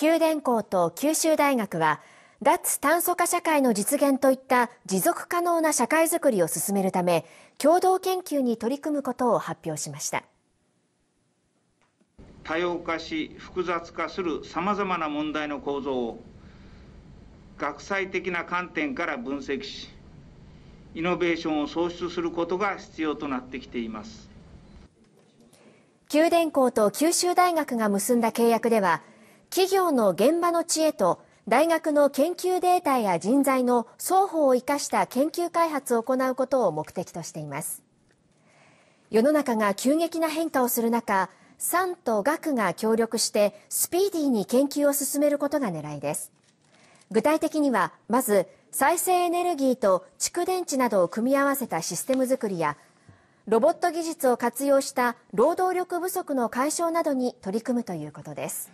九電工と九州大学は脱炭素化社会の実現といった持続可能な社会づくりを進めるため共同研究に取り組むことを発表しました多様化し複雑化するさまざまな問題の構造を学際的な観点から分析しイノベーションを創出することが必要となってきています九電工と九州大学が結んだ契約では企業の現場の知恵と大学の研究データや人材の双方を生かした研究開発を行うことを目的としています世の中が急激な変化をする中産と学が協力してスピーディーに研究を進めることが狙いです具体的にはまず再生エネルギーと蓄電池などを組み合わせたシステム作りやロボット技術を活用した労働力不足の解消などに取り組むということです